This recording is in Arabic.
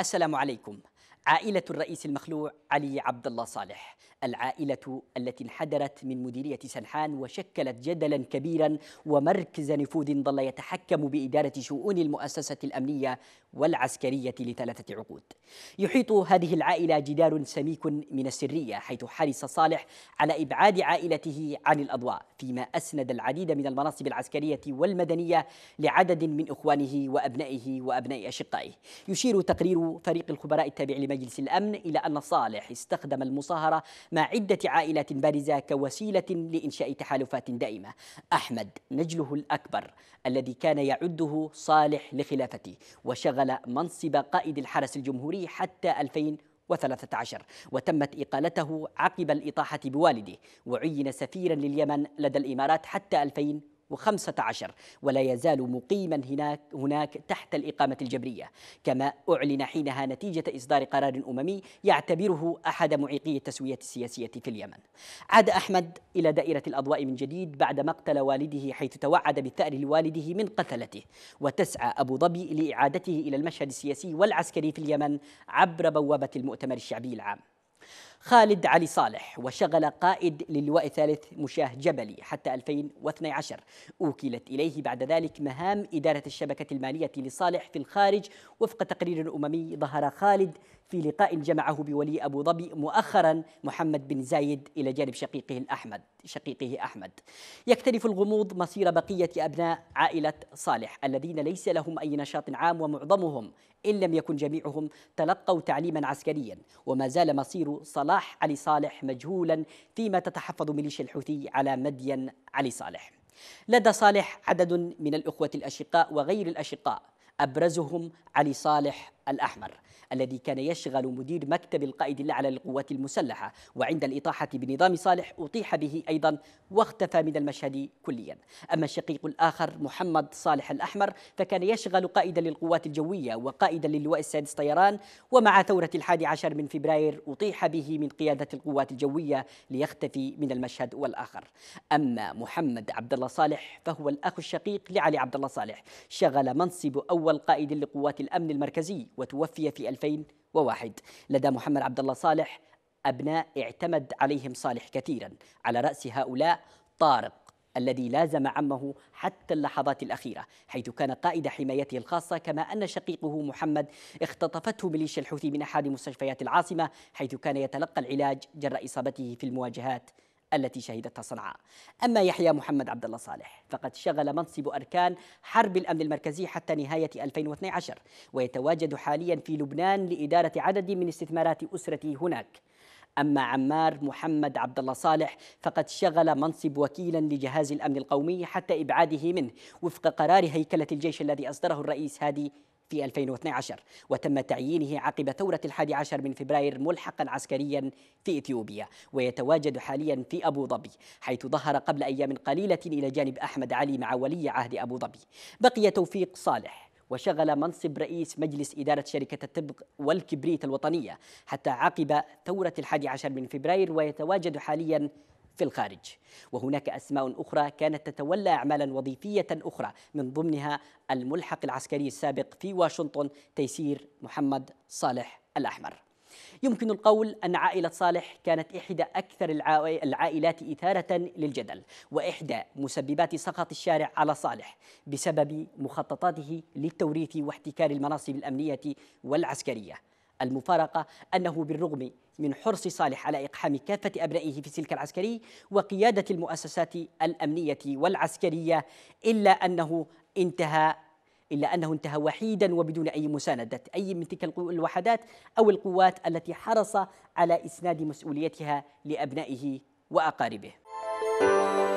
السلام عليكم عائلة الرئيس المخلوع علي عبد الله صالح العائلة التي انحدرت من مديرية سنحان وشكلت جدلا كبيرا ومركز نفوذ ظل يتحكم بإدارة شؤون المؤسسة الأمنية والعسكرية لثلاثة عقود يحيط هذه العائلة جدار سميك من السرية حيث حرص صالح على إبعاد عائلته عن الأضواء فيما أسند العديد من المناصب العسكرية والمدنية لعدد من إخوانه وأبنائه وأبناء أشقائه يشير تقرير فريق الخبراء التابع لمجلس الأمن إلى أن صالح استخدم المصاهرة مع عدة عائلات بارزة كوسيلة لإنشاء تحالفات دائمة أحمد نجله الأكبر الذي كان يعده صالح لخلافته وشغل منصب قائد الحرس الجمهوري حتى 2000 2013 وتمت إقالته عقب الإطاحة بوالده وعين سفيرا لليمن لدى الإمارات حتى 2000 2015 ولا يزال مقيما هناك, هناك تحت الإقامة الجبرية كما أعلن حينها نتيجة إصدار قرار أممي يعتبره أحد معيقي التسوية السياسية في اليمن عاد أحمد إلى دائرة الأضواء من جديد بعد مقتل والده حيث توعد بالثأر لوالده من قتلته وتسعى أبو ظبي لإعادته إلى المشهد السياسي والعسكري في اليمن عبر بوابة المؤتمر الشعبي العام خالد علي صالح وشغل قائد للواء الثالث مشاه جبلي حتى 2012 أوكلت إليه بعد ذلك مهام إدارة الشبكة المالية لصالح في الخارج وفق تقرير أممي ظهر خالد في لقاء جمعه بولي أبو ظبي مؤخرا محمد بن زايد إلى جانب شقيقه الأحمد شقيقه أحمد يكتنف الغموض مصير بقية أبناء عائلة صالح الذين ليس لهم أي نشاط عام ومعظمهم إن لم يكن جميعهم تلقوا تعليما عسكريا وما زال مصير صلاح صلاح علي صالح مجهولا فيما تتحفظ ميليشيا الحوثي على مدين علي صالح لدى صالح عدد من الأخوة الأشقاء وغير الأشقاء أبرزهم علي صالح الأحمر الذي كان يشغل مدير مكتب القائد الأعلى للقوات المسلحة وعند الإطاحة بنظام صالح أطيح به أيضا واختفى من المشهد كليا أما الشقيق الآخر محمد صالح الأحمر فكان يشغل قائدا للقوات الجوية وقائدا للواء السادس طيران ومع ثورة الحادي عشر من فبراير أطيح به من قيادة القوات الجوية ليختفي من المشهد والآخر أما محمد عبد الله صالح فهو الأخ الشقيق لعلي عبد الله صالح شغل منصب أول قائد لقوات الأمن المركزي وتوفي في 2001 لدى محمد عبد الله صالح أبناء اعتمد عليهم صالح كثيرا على رأس هؤلاء طارق الذي لازم عمه حتى اللحظات الأخيرة حيث كان قائد حمايته الخاصة كما أن شقيقه محمد اختطفته ميليشيا الحوثي من أحد مستشفيات العاصمة حيث كان يتلقى العلاج جراء إصابته في المواجهات التي شهدتها صنعاء أما يحيى محمد عبد الله صالح فقد شغل منصب أركان حرب الأمن المركزي حتى نهاية 2012 ويتواجد حاليا في لبنان لإدارة عدد من استثمارات أسرته هناك أما عمار محمد عبد الله صالح فقد شغل منصب وكيلا لجهاز الأمن القومي حتى إبعاده منه وفق قرار هيكلة الجيش الذي أصدره الرئيس هادي في 2012 وتم تعيينه عقب ثورة الحادي عشر من فبراير ملحقا عسكريا في إثيوبيا ويتواجد حاليا في أبو ظبي حيث ظهر قبل أيام قليلة إلى جانب أحمد علي مع ولي عهد أبو ظبي بقي توفيق صالح وشغل منصب رئيس مجلس إدارة شركة التبغ والكبريت الوطنية حتى عقب ثورة الحادي عشر من فبراير ويتواجد حاليا في الخارج وهناك أسماء أخرى كانت تتولى أعمالا وظيفية أخرى من ضمنها الملحق العسكري السابق في واشنطن تيسير محمد صالح الأحمر يمكن القول أن عائلة صالح كانت إحدى أكثر العائلات إثارة للجدل وإحدى مسببات سقط الشارع على صالح بسبب مخططاته للتوريث واحتكار المناصب الأمنية والعسكرية المفارقة أنه بالرغم من حرص صالح على إقحام كافة أبنائه في سلك العسكري وقيادة المؤسسات الأمنية والعسكرية إلا أنه انتهى إلا أنه انتهى وحيدا وبدون أي مساندة أي من تلك الوحدات أو القوات التي حرص على إسناد مسؤوليتها لأبنائه وأقاربه.